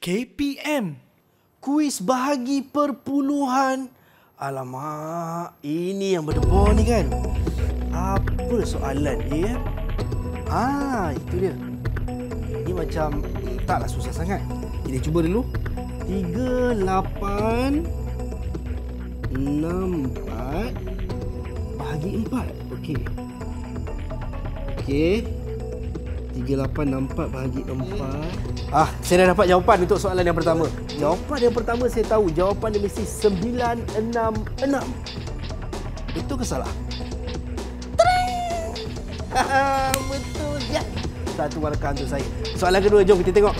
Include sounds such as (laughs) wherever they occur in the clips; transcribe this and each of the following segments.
KPM. Kuis bahagi perpuluhan. Alamak, ini yang berdebar ni kan? Apa soalan dia? Ah, itu dia. Ini macam taklah susah sangat. Kita cuba dulu. 3, 8, 6, 4, 5, 6. Bagi empat. Okey. Okey. 3864 bahagi 4 Ah, saya dah dapat jawapan untuk soalan yang pertama Jawapan yang pertama saya tahu Jawapan dia mesti 966 Itu ke salah? (laughs) Betul ya Satu markah untuk saya Soalan kedua, jom kita tengok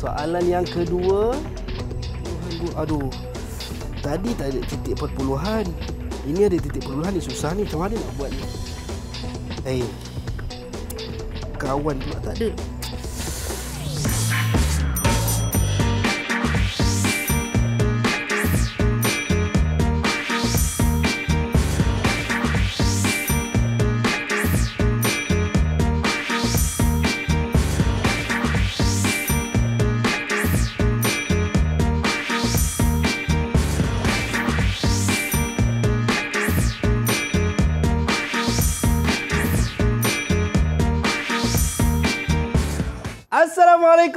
Soalan yang kedua Aduh, aduh. Tadi tak ada titik perpuluhan Ini ada titik perpuluhan ni Susah ni, macam mana nak buat ni Eh, hey, 搞浑了，咋地？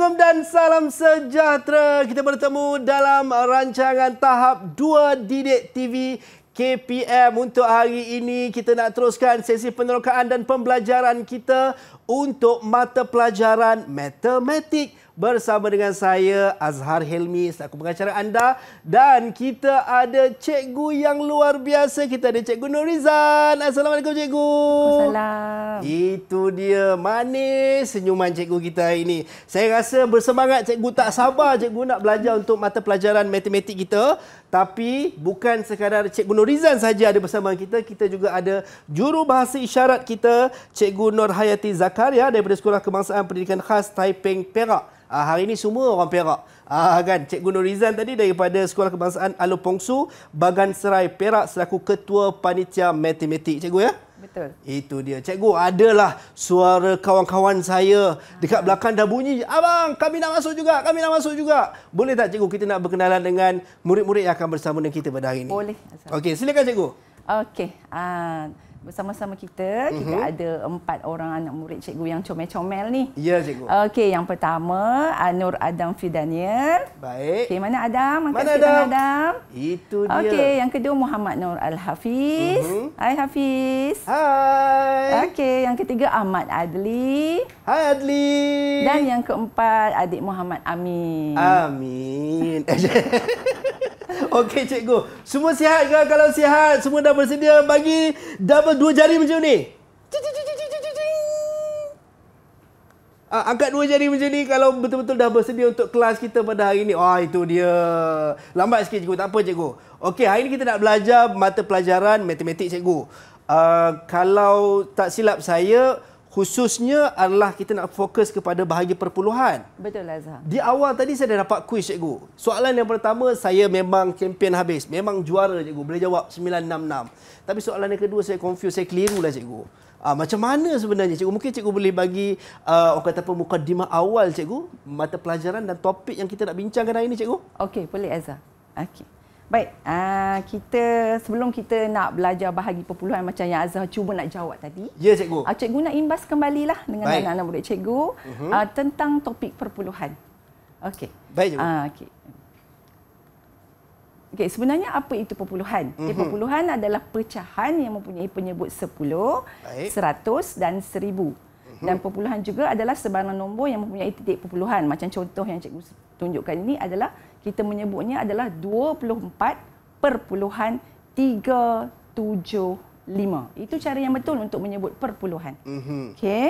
Assalamualaikum dan salam sejahtera. Kita bertemu dalam rancangan tahap 2 Didik TV KPM untuk hari ini kita nak teruskan sesi penerokaan dan pembelajaran kita untuk mata pelajaran matematik bersama dengan saya Azhar Helmi selaku pengacara anda dan kita ada cikgu yang luar biasa kita ada cikgu Nurizan. Assalamualaikum cikgu. Assalamualaikum. Itu dia manis senyuman cikgu kita hari ini. Saya rasa bersemangat cikgu tak sabar cikgu nak belajar untuk mata pelajaran matematik kita tapi bukan sekadar Cikgu Nur Rizan saja ada bersama kita. Kita juga ada juru bahasa isyarat kita, Cikgu Nur Hayati Zakaria daripada Sekolah Kebangsaan Pendidikan Khas Taiping Perak. Uh, hari ini semua orang Perak. Uh, kan? Cikgu Nur Rizan tadi daripada Sekolah Kebangsaan Alupongsu, Bagan Serai Perak selaku Ketua Panitia Matematik. Cikgu ya? Betul. Itu dia. Cikgu, adalah suara kawan-kawan saya ha. dekat ah. belakang dah bunyi. Abang, kami nak masuk juga. Kami nak masuk juga. Boleh tak cikgu kita nak berkenalan dengan murid-murid yang akan bersama dengan kita pada hari ini? Boleh. Okey, silakan cikgu. Okey. Uh, bersama-sama kita. Mm-hmm. Kita mhm. ada empat orang anak murid cikgu yang comel-comel ni. Ya, cikgu. Okey, yang pertama Anur Adam Fidaniel. Baik. Okey, mana Adam? Mana Adam? Adam? Adam? Itu dia. Okey, yang kedua Muhammad Nur Al-Hafiz. Mm-hmm. Hai Hafiz. Hai. Okey, yang ketiga Ahmad Adli. Hai Adli. Dan yang keempat adik Muhammad Amin. Amin. (laughs) Okey cikgu, semua sihat ke? Kalau sihat, semua dah bersedia bagi double dua jari macam ni. Uh, angkat dua jari macam ni kalau betul-betul dah bersedia untuk kelas kita pada hari ini. Oh, ah, itu dia. Lambat sikit cikgu. Tak apa cikgu. Okey, hari ini kita nak belajar mata pelajaran matematik cikgu. Uh, kalau tak silap saya, khususnya adalah kita nak fokus kepada bahagia perpuluhan. Betul Azhar. Di awal tadi saya dah dapat kuis cikgu. Soalan yang pertama saya memang kempen habis. Memang juara cikgu. Boleh jawab 966. Tapi soalan yang kedua saya confuse, saya keliru lah cikgu. Uh, macam mana sebenarnya cikgu? Mungkin cikgu boleh bagi uh, orang kata apa mukadimah awal cikgu mata pelajaran dan topik yang kita nak bincangkan hari ini cikgu? Okey, boleh Azhar. Okey. Baik, uh, kita sebelum kita nak belajar bahagi perpuluhan macam yang Azhar cuba nak jawab tadi. Ya, cikgu. Uh, cikgu nak imbas kembalilah dengan anak-anak murid cikgu uh-huh. uh, tentang topik perpuluhan. Okey. Baik, cikgu. Uh, okay. sebenarnya apa itu perpuluhan? Mm-hmm. Okay, perpuluhan adalah pecahan yang mempunyai penyebut 10, Baik. 100 dan 1000. Mm-hmm. Dan perpuluhan juga adalah sebarang nombor yang mempunyai titik perpuluhan. Macam contoh yang cikgu tunjukkan ini adalah kita menyebutnya adalah perpuluhan 24.375. Itu cara yang betul untuk menyebut perpuluhan. Mm-hmm. Okey.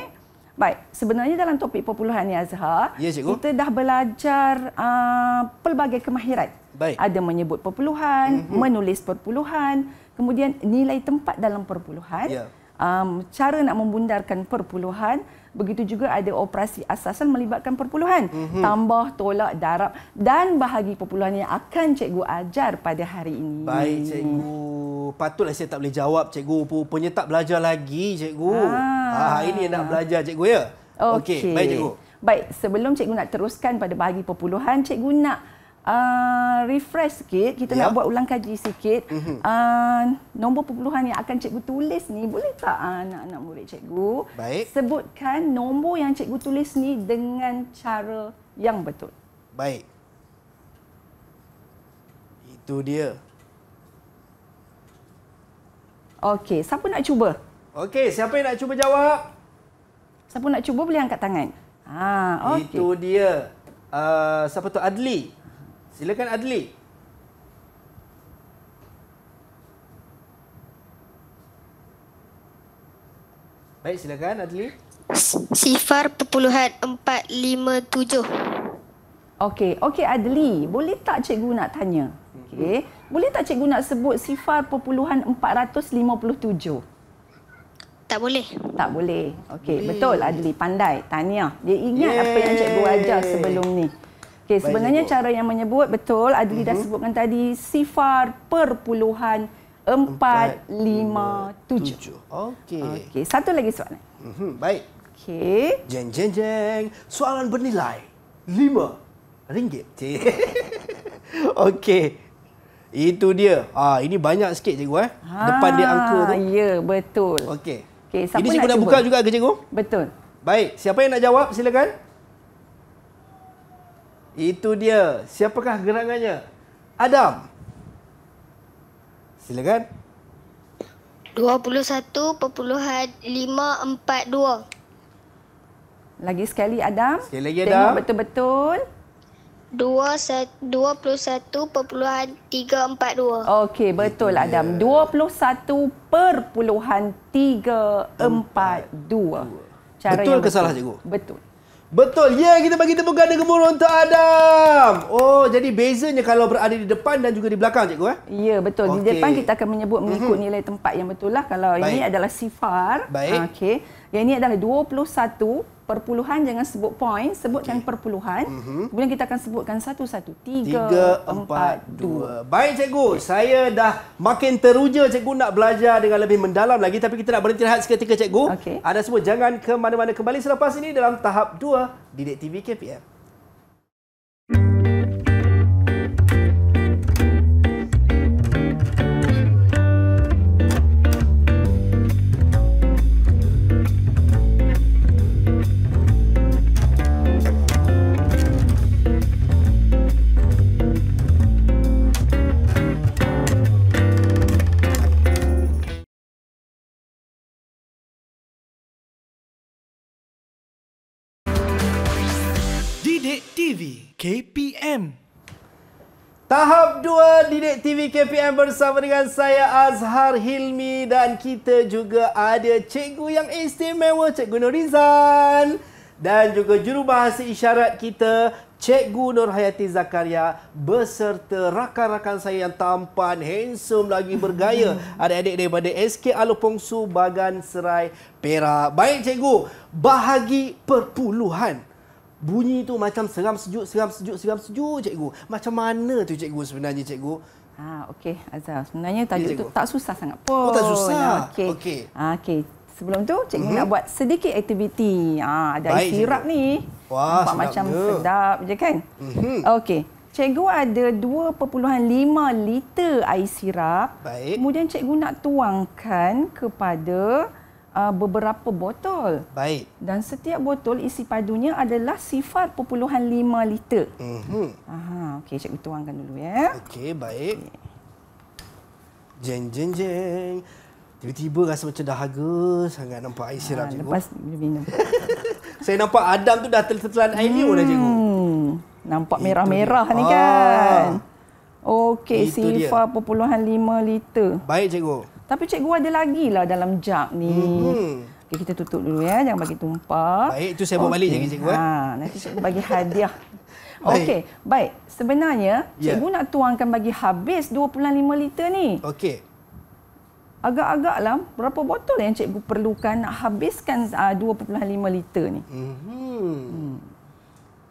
Baik, sebenarnya dalam topik perpuluhan ni Azhar, ya, kita dah belajar uh, pelbagai kemahiran. Baik. Ada menyebut perpuluhan, mm-hmm. menulis perpuluhan, kemudian nilai tempat dalam perpuluhan, ya. um, cara nak membundarkan perpuluhan, begitu juga ada operasi asasan melibatkan perpuluhan mm-hmm. tambah tolak darab dan bahagi perpuluhan yang akan cikgu ajar pada hari ini baik cikgu patutlah saya tak boleh jawab cikgu rupanya tak belajar lagi cikgu ah, ah hari ini nak belajar cikgu ya okey okay. baik cikgu baik sebelum cikgu nak teruskan pada bahagi perpuluhan cikgu nak Ah, refresh sikit, kita yeah. nak buat ulang kaji sikit. Mm-hmm. Uh, nombor perpuluhan yang akan cikgu tulis ni, boleh tak uh, ah, anak-anak murid cikgu? Baik. Sebutkan nombor yang cikgu tulis ni dengan cara yang betul. Baik. Itu dia. Okey, siapa nak cuba? Okey, siapa yang nak cuba jawab? Siapa nak cuba boleh angkat tangan. Ha, okay. Itu dia. Uh, siapa tu? Adli. Silakan Adli. Baik, silakan Adli. Sifar perpuluhan 457. Okey, okey Adli, boleh tak cikgu nak tanya? Okey. Boleh tak cikgu nak sebut sifar perpuluhan 457? Tak boleh. Tak boleh. Okey, betul Adli, pandai. Tanya. Dia ingat Yeay. apa yang cikgu ajar sebelum ni. Okay, sebenarnya Baik, cara yang menyebut betul Adli uh-huh. dah mhm. sebutkan tadi sifar perpuluhan 4 5 7. Okey. Okey, satu lagi soalan. Uh-huh. Baik. Okey. Jeng jeng jeng. Soalan bernilai 5 ringgit. (laughs) Okey. Itu dia. Ah, ini banyak sikit cikgu eh. Ha, Depan dia angka tu. Ya, betul. Okey. Okey, siapa ini cikgu nak buka juga ke cikgu? Betul. Baik, siapa yang nak jawab silakan. Itu dia. Siapakah gerangannya? Adam. Silakan. 21.542. Lagi sekali Adam. Sekali lagi Adam. Tengok betul-betul. 21.342. Okey, betul Adam. 21.342. Cara betul ke salah cikgu? Betul. Betul. Ya, yeah, kita bagi tepukan dan gemuruh untuk Adam. Oh, jadi bezanya kalau berada di depan dan juga di belakang, cikgu. Eh? Ya, yeah, betul. Okay. Di depan kita akan menyebut mhm. mengikut nilai tempat yang betul lah. Kalau Baik. ini adalah sifar. Baik. Okay. Yang ini adalah 21 perpuluhan jangan sebut point sebut okay. perpuluhan mm-hmm. kemudian kita akan sebutkan satu-satu 3 4 2 baik cikgu saya dah makin teruja cikgu nak belajar dengan lebih mendalam lagi tapi kita nak berhenti rehat seketika cikgu okay. ada semua jangan ke mana-mana kembali selepas ini dalam tahap 2 didik TV KPM Didik TV KPM Tahap 2 Didik TV KPM bersama dengan saya Azhar Hilmi dan kita juga ada cikgu yang istimewa cikgu Nurizan dan juga jurubahasa isyarat kita Cikgu Nur Zakaria beserta rakan-rakan saya yang tampan, handsome lagi bergaya. (laughs) Adik-adik daripada SK Alupongsu Bagan Serai Perak. Baik cikgu, bahagi perpuluhan bunyi tu macam seram sejuk seram sejuk seram sejuk cikgu macam mana tu cikgu sebenarnya cikgu ha okey azal sebenarnya tajuk ya, tu tak susah sangat pun oh tak susah okey okey ha, okay. sebelum tu cikgu hmm. nak buat sedikit aktiviti ha ada sirap ni wah sedap macam dia. sedap je kan hmm. okey Cikgu ada 2.5 liter air sirap. Baik. Kemudian cikgu nak tuangkan kepada uh, beberapa botol. Baik. Dan setiap botol isi padunya adalah sifar perpuluhan lima liter. Mm-hmm. Aha, okey, cikgu tuangkan dulu ya. Okey, baik. Okay. Jeng, jeng, jeng. Tiba-tiba rasa macam dahaga sangat nampak air sirap, ah, cikgu. Lepas minum. (laughs) Saya nampak Adam tu dah tertelan air ni pun dah, cikgu. Hmm, nampak merah-merah ni kan. Ah. Okey, sifar perpuluhan lima liter. Baik, cikgu. Tapi cikgu ada lagi lah dalam jak ni. Hmm. Okay, kita tutup dulu ya, jangan bagi tumpah. Baik, itu saya bawa okay. balik lagi cikgu. Eh. Ha, nanti cikgu bagi hadiah. (laughs) Okey, baik. Sebenarnya, ya. cikgu nak tuangkan bagi habis 2.5 liter ni. Okey. Agak-agaklah berapa botol yang cikgu perlukan nak habiskan 2.5 ah, liter ni. Mm -hmm. hmm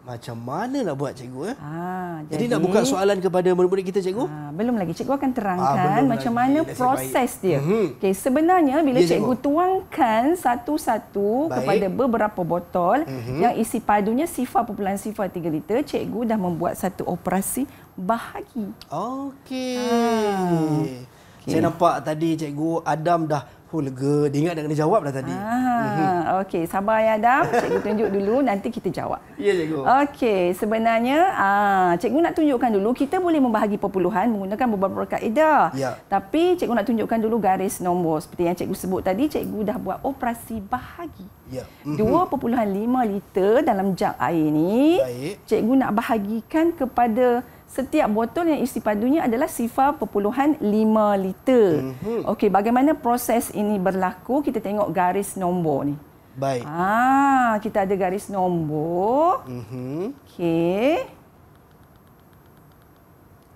macam mana nak buat cikgu ya? Ah, jadi, jadi nak buka soalan kepada murid-murid kita cikgu? Ah, belum lagi cikgu akan terangkan ah, macam mana Lasi proses dia. Mm-hmm. Okey, sebenarnya bila ya, cikgu. cikgu tuangkan satu-satu kepada beberapa botol mm-hmm. yang isi padunya sifar perpuluhan sifar 3 liter, cikgu dah membuat satu operasi bahagi. Okey. Ah. Okay. Saya nampak tadi cikgu Adam dah Aku lega. Dia ingat nak kena jawab dah tadi. Ah, mhm. Okey, sabar ya Adam. Cikgu tunjuk dulu, nanti kita jawab. Ya, cikgu. Okey, sebenarnya ah, cikgu nak tunjukkan dulu, kita boleh membahagi perpuluhan menggunakan beberapa kaedah. Ya. Tapi cikgu nak tunjukkan dulu garis nombor. Seperti yang cikgu sebut tadi, cikgu dah buat operasi bahagi. Ya. Mm-hmm. 2.5 liter dalam jug air ni, Baik. cikgu nak bahagikan kepada setiap botol yang isi padunya adalah sifar perpuluhan 5 liter. Mm-hmm. Okey, bagaimana proses ini berlaku? Kita tengok garis nombor ni. Baik. Ah, kita ada garis nombor. Mhm. Okey.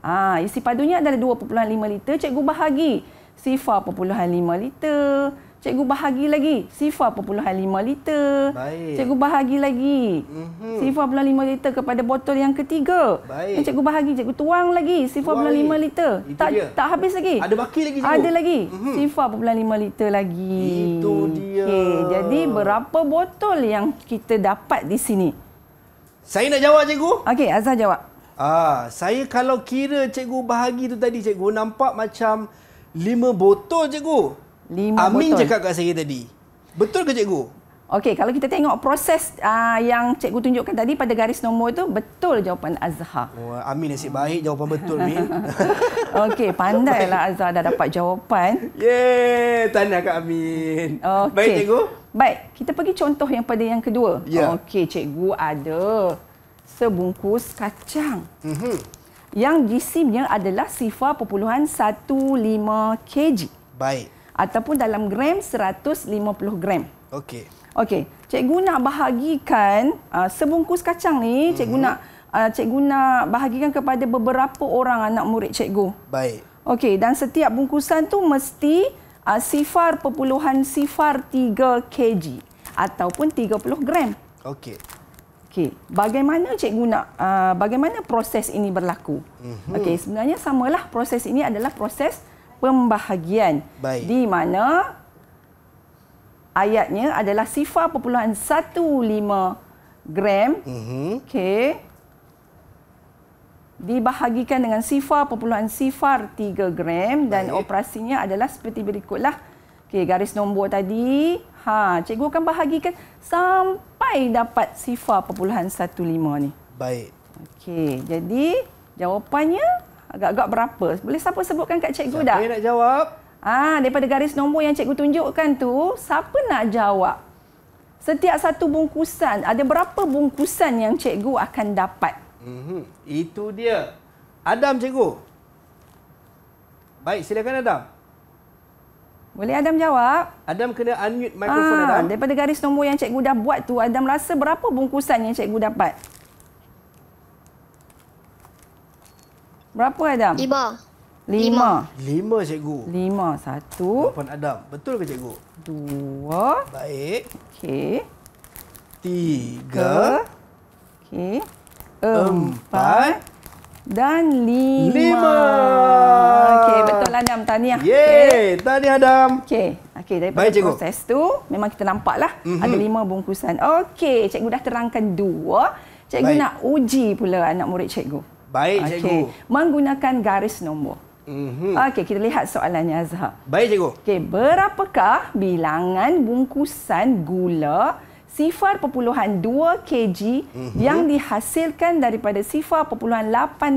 Ah, isi padunya adalah 2.5 liter. Cikgu bahagi sifar perpuluhan 5 liter cikgu bahagi lagi sifar perpuluhan lima liter. Baik. Cikgu bahagi lagi mm-hmm. sifar perpuluhan lima liter kepada botol yang ketiga. Baik. Dan cikgu bahagi, cikgu tuang lagi sifar perpuluhan lima liter. Itu tak dia. tak habis lagi. Ada baki lagi cikgu? Ada lagi. Mm-hmm. Sifar perpuluhan lima liter lagi. Itu dia. Okay. Jadi berapa botol yang kita dapat di sini? Saya nak jawab cikgu. Okey, Azhar jawab. Ah, saya kalau kira cikgu bahagi tu tadi cikgu nampak macam lima botol cikgu. 5 Amin botol. cakap kat saya tadi. Betul ke cikgu? Okey, kalau kita tengok proses uh, yang cikgu tunjukkan tadi pada garis nombor itu, betul jawapan Azhar. Oh, amin, nasib baik jawapan betul, Min. (laughs) Okey, pandailah Azhar dah dapat jawapan. Yeay, tanya Kak Amin. Okay. Baik, cikgu. Baik, kita pergi contoh yang pada yang kedua. Yeah. Okey, cikgu ada sebungkus kacang. Mm -hmm. Yang disimnya adalah sifar perpuluhan 1.5 kg. Baik ataupun dalam gram 150 gram. Okey. Okey. Cikgu nak bahagikan uh, sebungkus kacang ni, mm-hmm. cikgu nak uh, cikgu nak bahagikan kepada beberapa orang anak murid cikgu. Baik. Okey, dan setiap bungkusan tu mesti uh, sifar perpuluhan sifar 3 kg ataupun 30 gram. Okey. Okey, bagaimana cikgu nak uh, bagaimana proses ini berlaku? Mm-hmm. Okey, sebenarnya samalah proses ini adalah proses pembahagian Baik. di mana ayatnya adalah sifar perpuluhan 1.5 gram uh-huh. Mhm. okay, dibahagikan dengan sifar perpuluhan sifar 3 gram dan Baik. operasinya adalah seperti berikutlah. okay garis nombor tadi. Ha, cikgu akan bahagikan sampai dapat sifar perpuluhan 1.5 ni. Baik. Okey, jadi jawapannya agak-agak berapa? Boleh siapa sebutkan kat cikgu siapa dah? Saya nak jawab. Ah, ha, daripada garis nombor yang cikgu tunjukkan tu, siapa nak jawab? Setiap satu bungkusan, ada berapa bungkusan yang cikgu akan dapat? Mm-hmm. Itu dia. Adam cikgu. Baik, silakan Adam. Boleh Adam jawab? Adam kena unmute mikrofon ha, Adam. Daripada garis nombor yang cikgu dah buat tu, Adam rasa berapa bungkusan yang cikgu dapat? Berapa Adam? Lima. Lima. Lima, cikgu. Lima, satu. Lapan Adam. Betul ke, cikgu? Dua. Baik. Okey. Tiga. Okey. Empat. Dan lima. Lima. Okey, betul Adam. Tahniah. Yeay, okay. tahniah Adam. Okey. Okey, daripada Baik, proses tu memang kita nampaklah mm -hmm. ada lima bungkusan. Okey, cikgu dah terangkan dua. Cikgu Baik. nak uji pula anak murid cikgu. Baik okay. cikgu. Menggunakan garis nombor. Mm-hmm. Okey, kita lihat soalannya Azhar. Baik cikgu. Okey, berapakah bilangan bungkusan gula 0.2 kg mm-hmm. yang dihasilkan daripada 0.8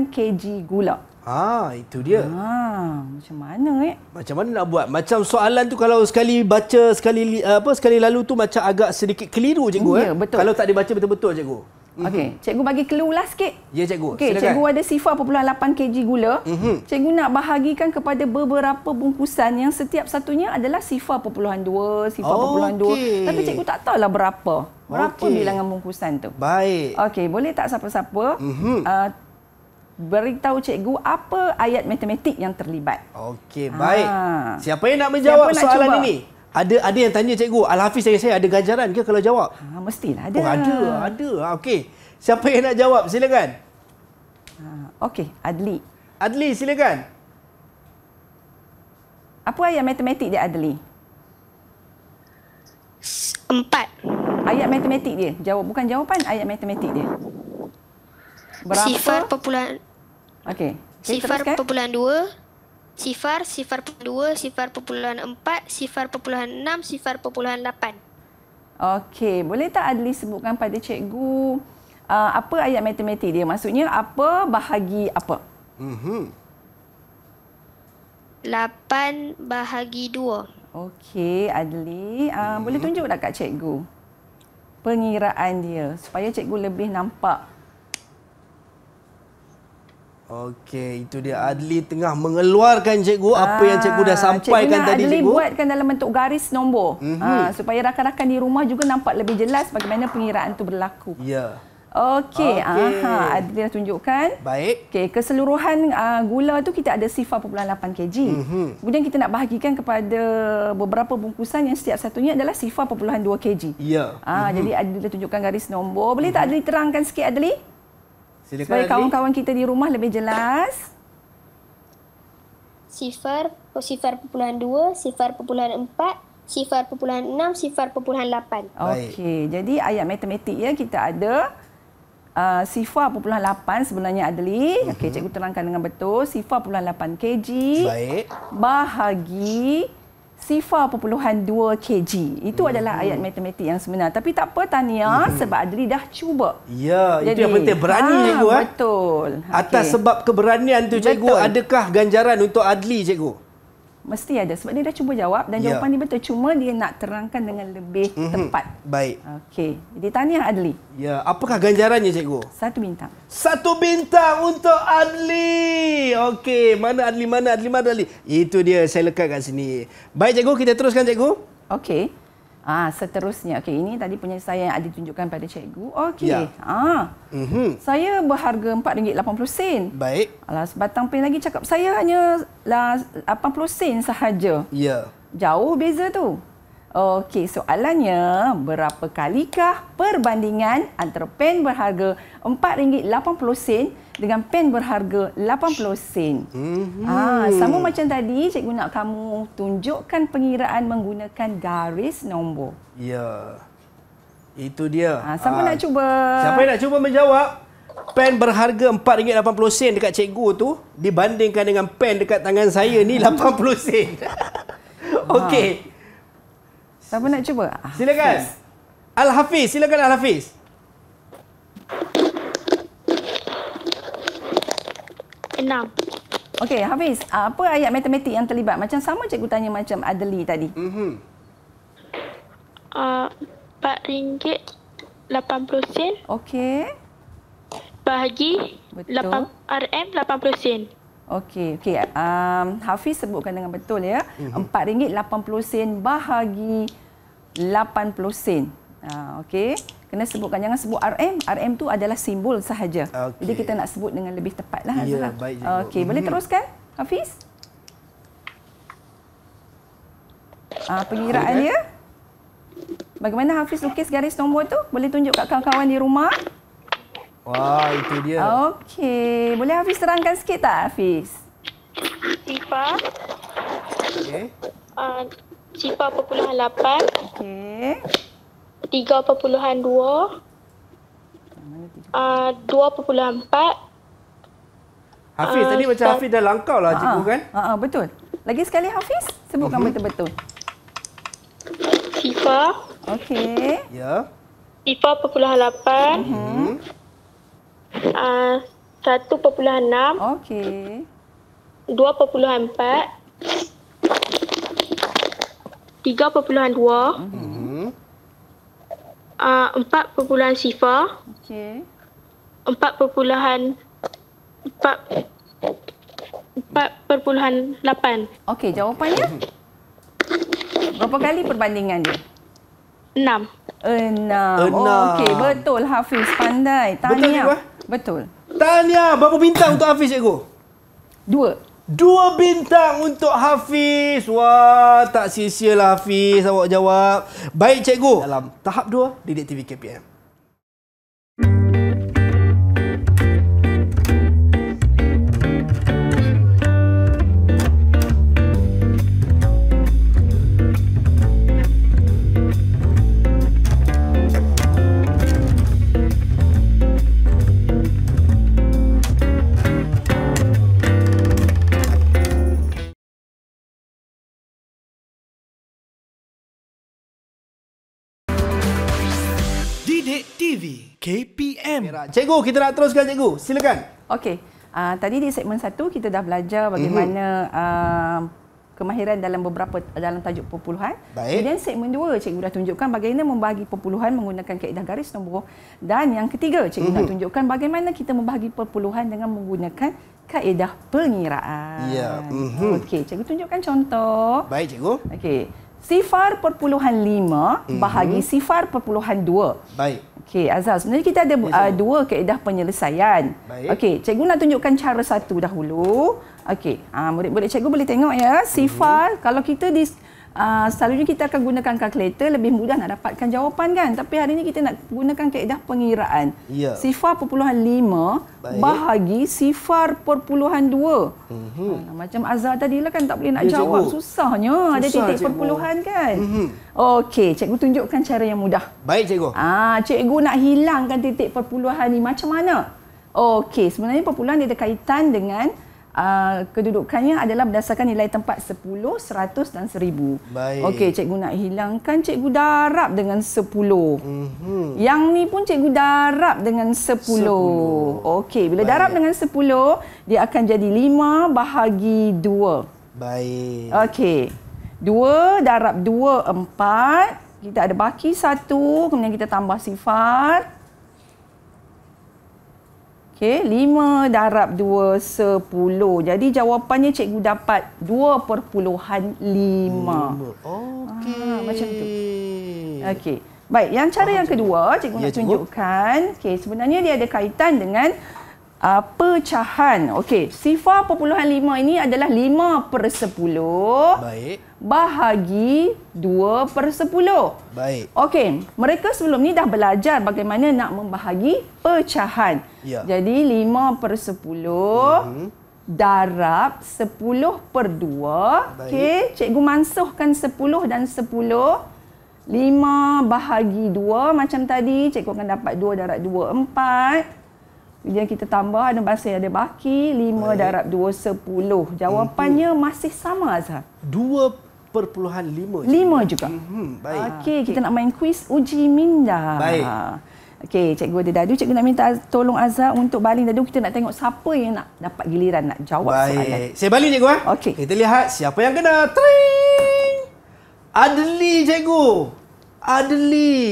kg gula? Ah, itu dia. Ah, macam mana eh? Macam mana nak buat? Macam soalan tu kalau sekali baca sekali apa sekali lalu tu macam agak sedikit keliru cikgu mm, eh. betul. Kalau tak dibaca betul-betul cikgu. Mhm. Okey, cikgu bagi clue lah sikit. Ya, cikgu. Okey, cikgu ada sifar 0.8 kg gula. Mm-hmm. Cikgu nak bahagikan kepada beberapa bungkusan yang setiap satunya adalah sifar 0.2, sifar oh, 0.2. Okay. Tapi cikgu tak tahu lah berapa. Berapa okay. bilangan bungkusan tu. Baik. Okey, boleh tak siapa-siapa mm-hmm. uh, beritahu cikgu apa ayat matematik yang terlibat? Okey, baik. Ha. Siapa yang nak menjawab Siapa soalan nak ini? Ada ada yang tanya cikgu, Al Hafiz saya saya ada ganjaran ke kalau jawab? Ha mestilah ada. Oh ada, ada. Ah, okey. Siapa yang nak jawab silakan. Ha okey, Adli. Adli silakan. Apa ayat matematik dia Adli? Empat. Ayat matematik dia. Jawab bukan jawapan ayat matematik dia. Berapa? Sifar perpuluhan. Okey. Sifar perpuluhan dua sifar, sifar perpuluhan 2, sifar puluhan empat, sifar puluhan enam, sifar puluhan lapan. Okey, boleh tak Adli sebutkan pada cikgu uh, apa ayat matematik dia? Maksudnya apa bahagi apa? Mm-hmm. 8 bahagi dua. Okey, Adli. Uh, mm-hmm. Boleh tunjuk tak kat cikgu pengiraan dia supaya cikgu lebih nampak Okey, itu dia Adli tengah mengeluarkan cikgu Aa, apa yang cikgu dah ah, sampaikan cikgu tadi Adli cikgu. Adli buatkan dalam bentuk garis nombor. Mm -hmm. Aa, ah, supaya rakan-rakan di rumah juga nampak lebih jelas bagaimana pengiraan tu berlaku. Ya. Yeah. Okey, okay. Adli dah tunjukkan. Baik. Okey, keseluruhan uh, gula tu kita ada sifar 0.8 kg. Mm -hmm. Kemudian kita nak bahagikan kepada beberapa bungkusan yang setiap satunya adalah sifar 0.2 kg. Ya. Yeah. Mm -hmm. Jadi Adli dah tunjukkan garis nombor. Boleh mm -hmm. tak mhm. Adli terangkan sikit Adli? Silakan Supaya kawan-kawan kita di rumah lebih jelas. Sifar, sifar perpuluhan dua, sifar perpuluhan empat, sifar perpuluhan enam, sifar perpuluhan lapan. Okey, jadi ayat matematik ya kita ada. Uh, sifar perpuluhan lapan sebenarnya Adli. Okey, mhm. cikgu terangkan dengan betul. Sifar perpuluhan lapan kg. Baik. Bahagi Sifa perpuluhan 2 kg. Itu hmm. adalah ayat matematik yang sebenar. Tapi tak apa Tania hmm. sebab Adli dah cuba. Ya, Jadi, itu yang penting berani ha, cikgu. Eh. Ah, betul. Eh. Atas okay. sebab keberanian tu cikgu, betul. adakah ganjaran untuk Adli cikgu? Mesti ada sebab dia dah cuba jawab dan ya. jawapan ya. ni betul cuma dia nak terangkan dengan lebih mm-hmm. tepat. Baik. Okey. Jadi tanya Adli. Ya, apakah ganjarannya cikgu? Satu bintang. Satu bintang untuk Adli. Okey, mana Adli? Mana Adli? Mana Adli? Itu dia saya lekat kat sini. Baik cikgu, kita teruskan cikgu. Okey. Ah seterusnya okey ini tadi punya saya yang ada tunjukkan pada cikgu. Okey. Ya. Ah. Mm-hmm. Saya berharga RM4.80. Baik. Alah sebatang pin lagi cakap saya hanya lah 80 sen sahaja. Ya. Jauh beza tu. Okey, soalannya berapa kalikah perbandingan antara pen berharga RM4.80 dengan pen berharga 80 sen. Mm-hmm. Ah, sama macam tadi, cikgu nak kamu tunjukkan pengiraan menggunakan garis nombor. Ya. Itu dia. Ah, siapa ah. nak cuba? Siapa nak cuba menjawab? Pen berharga RM4.80 dekat cikgu tu dibandingkan dengan pen dekat tangan saya ni 80 (laughs) sen. Ah. Okey. Siapa nak cuba? Ah, silakan. Al Hafiz, silakan Al Hafiz. enam. Okey, Hafiz. Apa ayat matematik yang terlibat? Macam sama cikgu tanya macam Adli tadi. Mm -hmm. uh, RM4.80. Okey. Bahagi RM80. Okey, okey. Um, Hafiz sebutkan dengan betul ya. RM4.80 mm -hmm. bahagi 80 sen. Uh, okey kena sebutkan jangan sebut RM RM tu adalah simbol sahaja okay. jadi kita nak sebut dengan lebih tepat lah ya, okey hmm. boleh mhm. teruskan Hafiz Ah pengiraan dia Bagaimana Hafiz lukis garis nombor tu? Boleh tunjuk kat kawan-kawan di rumah? Wah, itu dia. Okey. Boleh Hafiz terangkan sikit tak, Hafiz? Cipa. Okey. Uh, ah, Cipa perpuluhan lapan. Okey. 3.2 uh, 2.4 Hafiz uh, tadi macam Hafiz dah langkau lah cikgu ah, ah. kan? Ha uh betul. Lagi sekali Hafiz sebutkan uh betul-betul. Tifa. Okey. Ya. Yeah. Tifa 4.8. Mhm. Uh-huh. Uh, 1.6. Okey. 2.4. tiga Mhm. Uh-huh. Ah, empat perpuluhan sifar. Okey. Empat perpuluhan empat empat perpuluhan lapan. Okey, jawapannya? Berapa kali perbandingan dia? Enam. Enam. Enam. Okey, betul Hafiz. Pandai. Tahniah. Betul, Betul. Tahniah. Berapa bintang untuk Hafiz, cikgu? Dua. Dua bintang untuk Hafiz. Wah, tak sia-sialah Hafiz awak jawab. Baik cikgu. Dalam tahap dua, didik TV KPM. KPM. Cikgu, kita nak teruskan cikgu. Silakan. Okey. Uh, ah, tadi di segmen satu, kita dah belajar bagaimana mm-hmm. uh, kemahiran dalam beberapa dalam tajuk perpuluhan. Baik. Kemudian segmen dua, cikgu dah tunjukkan bagaimana membahagi perpuluhan menggunakan kaedah garis nombor. Dan yang ketiga, cikgu mm-hmm. nak tunjukkan bagaimana kita membahagi perpuluhan dengan menggunakan kaedah pengiraan. Ya. Yeah. mm Okey, cikgu tunjukkan contoh. Baik, cikgu. Okey. Sifar perpuluhan lima mm-hmm. bahagi sifar perpuluhan dua. Baik. Okey, Azal. Sebenarnya kita ada uh, dua kaedah penyelesaian. Okey, cikgu nak tunjukkan cara satu dahulu. Okey, uh, murid-murid cikgu boleh tengok ya. Sifar, hmm kalau kita di Ah, selalunya kita akan gunakan kalkulator lebih mudah nak dapatkan jawapan kan tapi hari ini kita nak gunakan kaedah pengiraan ya. sifar perpuluhan lima bahagi sifar perpuluhan dua mm-hmm. ha, macam Azhar tadi lah kan tak boleh nak ya, jawab cikgu. susahnya Susah, ada titik cikgu. perpuluhan kan mm-hmm. Okey, cikgu tunjukkan cara yang mudah baik cikgu Ah, ha, cikgu nak hilangkan titik perpuluhan ni macam mana Okey, sebenarnya perpuluhan dia ada dengan Ah, kedudukannya adalah berdasarkan nilai tempat 10, 100 dan 1000. Okey, cikgu nak hilangkan cikgu darab dengan 10. Mm-hmm. Yang ni pun cikgu darab dengan 10. 10. Okey, bila Baik. darab dengan 10, dia akan jadi 5 bahagi 2. Baik. Okey. 2 darab 2 4 kita ada baki 1 kemudian kita tambah sifar Okey, 5 darab 2 10. Jadi jawapannya cikgu dapat 2.5. Oh, okey. Ah, macam tu. Okey. Baik, yang cara oh, yang cikgu. kedua cikgu ya, nak tunjukkan, okey, sebenarnya dia ada kaitan dengan uh, pecahan. Okey, sifar perpuluhan 5 ini adalah 5/10. Baik bahagi 2 per 10. Baik. Okey, mereka sebelum ni dah belajar bagaimana nak membahagi pecahan. Ya. Jadi 5 per 10 mm-hmm. darab 10 per 2. Okey, cikgu mansuhkan 10 dan 10. 5 bahagi 2 macam tadi cikgu akan dapat 2 darab 2 4 kemudian kita tambah ada bahasa yang ada baki 5 Baik. darab 2 10 jawapannya masih sama Azhar perpuluhan lima. Lima juga. Mm-hmm. Baik. Okey, kita nak main kuis uji minda. Baik. Okey, cikgu ada dadu. Cikgu nak minta tolong Azhar untuk baling dadu. Kita nak tengok siapa yang nak dapat giliran nak jawab Baik. soalan. Baik. Saya baling, cikgu. Ha? Okey. Kita lihat siapa yang kena. Tring! Adli, cikgu. Adli.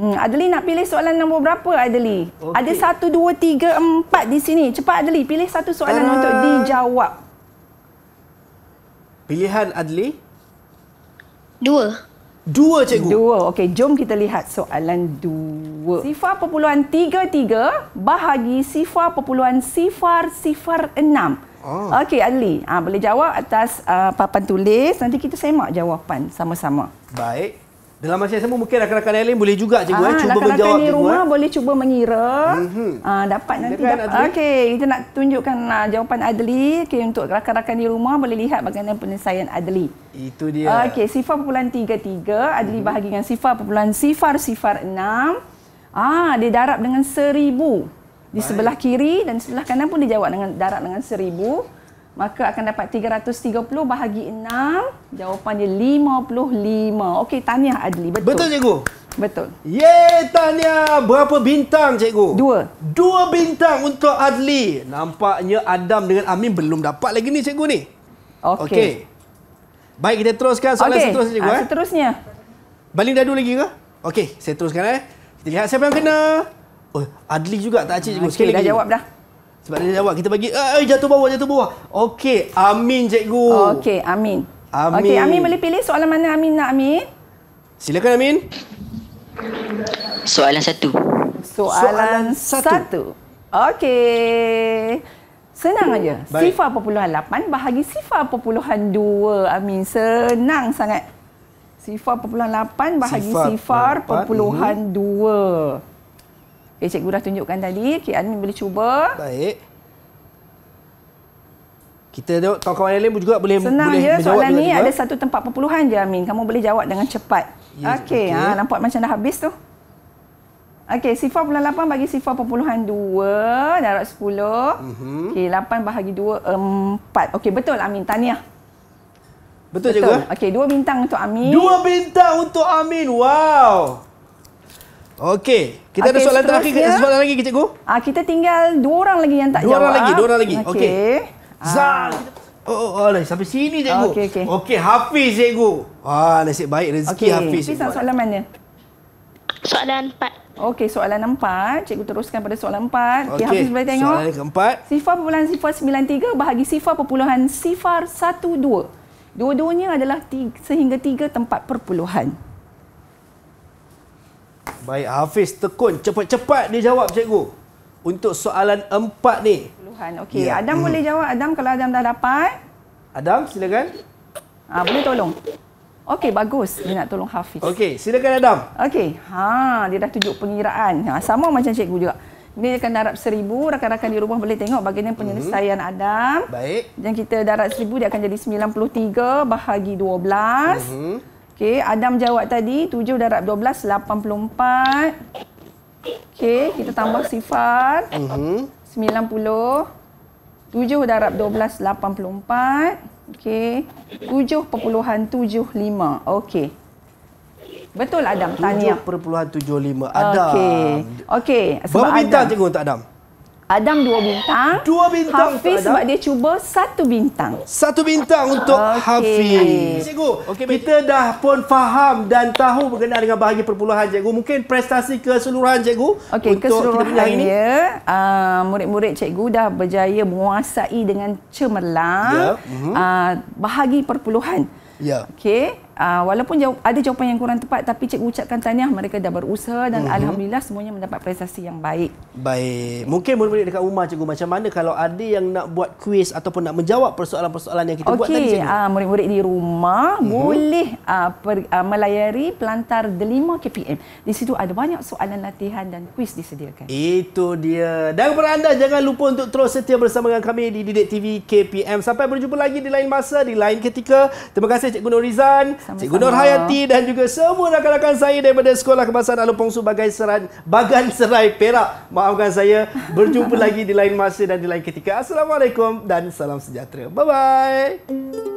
Hmm, Adli nak pilih soalan nombor berapa, Adli? Okay. Ada satu, dua, tiga, empat di sini. Cepat, Adli. Pilih satu soalan uh... untuk dijawab. Pilihan Adli. Dua. Dua cikgu. Dua. Okey, jom kita lihat soalan dua. Sifar perpuluhan tiga tiga bahagi sifar perpuluhan sifar sifar enam. Oh. Okey, Adli. Ha, boleh jawab atas uh, papan tulis. Nanti kita semak jawapan sama-sama. Baik. Dalam masa yang sama mungkin rakan-rakan yang lain boleh juga cikgu eh, ah, eh cuba menjawab cikgu. Rakan-rakan di rumah cikgu. boleh cuba mengira. Mm-hmm. Ah, dapat nanti. Okey, kita nak tunjukkan ah, jawapan Adli. Okay, untuk rakan-rakan di rumah boleh lihat bagaimana penyelesaian Adli. Itu dia. Okey, mhm. sifar perpuluhan 3-3. Adli mm-hmm. bahagi sifar perpuluhan sifar-sifar 6. Ah, dia darab dengan seribu Di Baik. sebelah kiri dan sebelah kanan pun dijawab dengan darab dengan seribu maka akan dapat 330 bahagi 6 jawapannya 55 okey tahniah adli betul betul cikgu betul ye tahniah berapa bintang cikgu Dua. Dua bintang untuk adli nampaknya adam dengan amin belum dapat lagi ni cikgu ni okey okay. baik kita teruskan soalan okay. seterusnya cikgu ah, eh seterusnya baling dadu lagi ke okey saya teruskan eh kita lihat siapa yang kena oh adli juga tak cik. cikgu okay, dah lagi jawab dah sebab dia jawab, kita bagi, eh, eh, jatuh bawah, jatuh bawah. Okey, amin cikgu. Okey, amin. Amin. Okey, amin boleh pilih soalan mana amin nak amin? Silakan amin. Soalan satu. Soalan, satu. Okey. Senang aja. Sifar perpuluhan lapan bahagi sifar perpuluhan dua. Amin. Senang sangat. Sifar perpuluhan lapan bahagi sifar, sifar perpuluhan dua. Okey, cikgu dah tunjukkan tadi. Okey, Anin boleh cuba. Baik. Kita tengok kawan-kawan lain pun juga boleh Senang boleh ya, Soalan ni ada satu tempat perpuluhan je, Amin. Kamu boleh jawab dengan cepat. Yes, ya, Okey, okay. ha, nampak macam dah habis tu. Okey, sifar bulan 8 bagi sifar perpuluhan 2, darab 10. Mm -hmm. Okey, 8 bahagi 2, 4. Okey, betul Amin, tahniah. Betul, betul. juga. Eh? Okey, dua bintang untuk Amin. Dua bintang untuk Amin, wow. Okey, kita okay, ada soalan terakhir ke soalan lagi ke cikgu? Ah uh, kita tinggal dua orang lagi yang tak dua jawab. Dua orang lagi, ah. dua orang lagi. Okey. Okay. Ah. Zal. Oh, oh, oh alah, sampai sini cikgu. Okey, okay. Okay, Hafiz cikgu. Ah, nasib baik rezeki okay. Hafiz. Okey, Hafiz soalan mana? Soalan 4. Okey, soalan 4. Cikgu teruskan pada soalan 4. Okey, okay, Hafiz boleh tengok. Soalan keempat. Sifar perpuluhan sifar 93 bahagi sifar perpuluhan sifar 1 2. Dua-duanya adalah tiga, sehingga tiga tempat perpuluhan. Baik, Hafiz tekun cepat-cepat dia jawab cikgu. Untuk soalan empat ni. Luhan, Okey, ya. Adam hmm. boleh jawab. Adam kalau Adam dah dapat. Adam, silakan. Ah, boleh tolong. Okey, bagus. Dia nak tolong Hafiz. Okey, silakan Adam. Okey. Ha, dia dah tunjuk pengiraan. Ha, sama macam cikgu juga. Ini akan darab seribu. Rakan-rakan di rumah boleh tengok bagaimana hmm. penyelesaian hmm. Adam. Baik. Yang kita darab seribu, dia akan jadi 93 bahagi 12. Hmm. Okey, Adam jawab tadi 7 darab 12 84. Okey, kita tambah sifar. Mhm. Uh-huh. 90. 7 darab 12 84. Okey. 7.75. Okey. Betul Adam tanya. 7.75. Adam. Okey. Okey, sebab Berapa bintang Adam? cikgu untuk Adam? Adam dua bintang. Dua bintang Hafiz untuk Adam. sebab dia cuba satu bintang. Satu bintang untuk okay. Hafiz. Cikgu, okay, kita dah pun faham dan tahu berkenaan dengan bahagian perpuluhan cikgu. Mungkin prestasi keseluruhan cikgu okay, untuk keseluruhan kita ini. Uh, murid-murid uh, cikgu dah berjaya menguasai dengan cemerlang yeah. Mhm. uh -huh. uh, bahagi perpuluhan. Ya. Yeah. Okey uh, walaupun jawab, ada jawapan yang kurang tepat tapi cikgu ucapkan tahniah mereka dah berusaha dan mm-hmm. alhamdulillah semuanya mendapat prestasi yang baik. Baik. Mungkin murid-murid dekat rumah cikgu macam mana kalau ada yang nak buat kuis ataupun nak menjawab persoalan-persoalan yang kita okay. buat tadi cikgu? Okey, uh, murid-murid di rumah mm-hmm. boleh uh, per, uh, melayari pelantar Delima KPM. Di situ ada banyak soalan latihan dan kuis disediakan. Itu dia. Dan kepada anda jangan lupa untuk terus setia bersama dengan kami di Didik TV KPM. Sampai berjumpa lagi di lain masa, di lain ketika. Terima kasih Cikgu Nurizan sama-sama. Cikgu Nur Hayati dan juga semua rakan-rakan saya daripada Sekolah Kebangsaan Alu Pongsu Bagan Serai, Bagan Serai Perak. Maafkan saya. Berjumpa lagi di lain masa dan di lain ketika. Assalamualaikum dan salam sejahtera. Bye-bye.